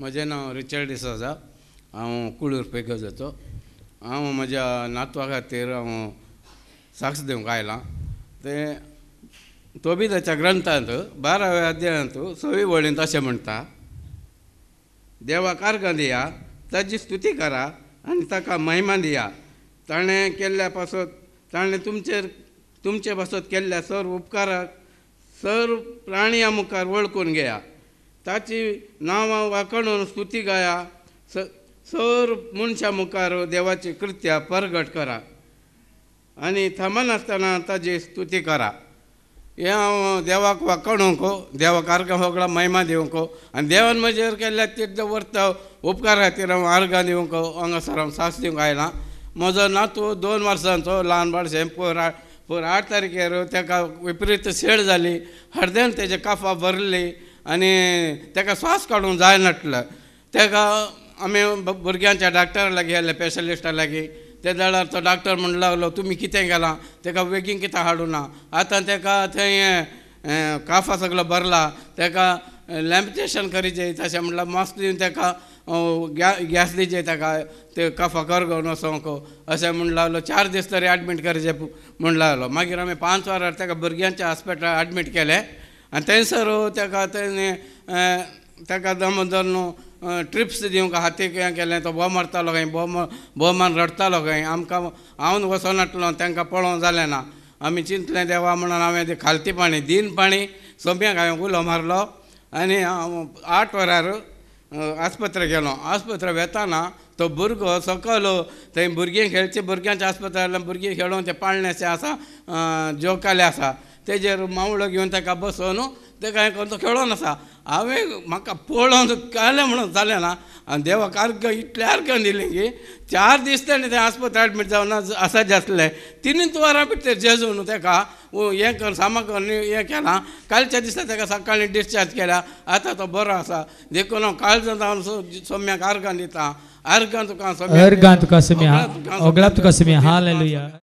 म्हजें नांव रिचर्ड डिसोजा हांव कुळूर पेगो जातो हांव म्हज्या नातवा खातीर हांव साक्ष दिवंक आयलां तें तोबीदाच्या ग्रंथांत बाराव्या अध्यायांत सवी वळींत असे म्हणटा देवा कारगां दिया ताची स्तुती करा आनी ताका महिमा दिया ताणें केल्ल्या पासत ताणें तुमचेर तुमचे पासत केल्ल्या सर्व उपकाराक सर्व प्राण्या मुखार वळखून घेया ताची नांवां वाकणून स्तुती गाया स सर्व मनशा मुखार देवाची कृत्या परगट करा आनी थांबनासतना ताजी स्तुती करा हें देवाक देवाक हो, देवाकार्कां होगळा महिमा दिवंक हो. आनी देवान म्हजेर केल्ल्या तिथं वर्त उपकार खातीर हांव आर्गां दिवंक हांगासर हो, हांव सास दिवंक आयलां म्हजो नातू दोन वर्सांचो ल्हान बाळशें पोर पोर आठ तारखेर तेका विपरीत शेड जाली हळद्यान तेजे काफा भरली आनी तेका स्वास काडूंक जाय तेका आमी भुरग्यांच्या डॉक्टरा लागीं गेले स्पेशलिस्टा लागीं ते जाल्यार तो डॉक्टर म्हण लागलो तुमी कितें केलां तेका बेगीन कित्याक हाडुना आतां तेका थंय काफा सगलो भरला तेका लॅमिनेशन करीचें तशें म्हणल्यार मास्क दिवन तेका गॅ गॅस दिचे तेका ते काफा कफा करगोवन को अशें म्हण लागलो चार दीस तरी एडमीट करचें म्हण लागलो मागीर आमी पांच वरार तेका भुरग्यांच्या हॉस्पिटलांत एडमीट केलें आनी थंयसर तेका थंय तेका दामोदर न्हू ट्रिप्स दिवंक का हातीक हें केलें तो भोंवमारता खंय भोंव भोंवमान रडतालो खंय आमकां हांव वचोन नाटलो तांकां पळोवंक जालें ना आमी चिंतलें देवा म्हणून हांवें ते खालती पाणी दीन पाणी सोंप्यांक हांवें उलो मारलो आनी हांव आठ वरार आस्पत्र गेलो आस्पत्र वेताना तो भुरगो सकयलो थंय भुरगीं खेळचे भुरग्यांच्या आस्पत्रांतल्यान भुरगीं खेळोन ते पाळण्याचे आसा जोकाले आसा तेजेर मावळो घेवन ताका बसोवन ते काय करतो खेळोन आसा हांवें म्हाका पळोवन कळ्ळें म्हणून जालें ना आनी देवा कार्ग इतलें आर्गान दिलें की चार दीस तेणी तें आस्पत्र एडमीट जावन आसा जासलें तिनी तुवारा भितर जेजू न्हू तेका हें कर सामा कर हें केलां कालच्या दिसा तेका सकाळीं डिस्चार्ज केल्या आतां तो बरो आसा देखून हांव काळजां जावन सोम्याक आर्गां दिता आर्गां तुका सोम्या तुका सोम्या हालेलुया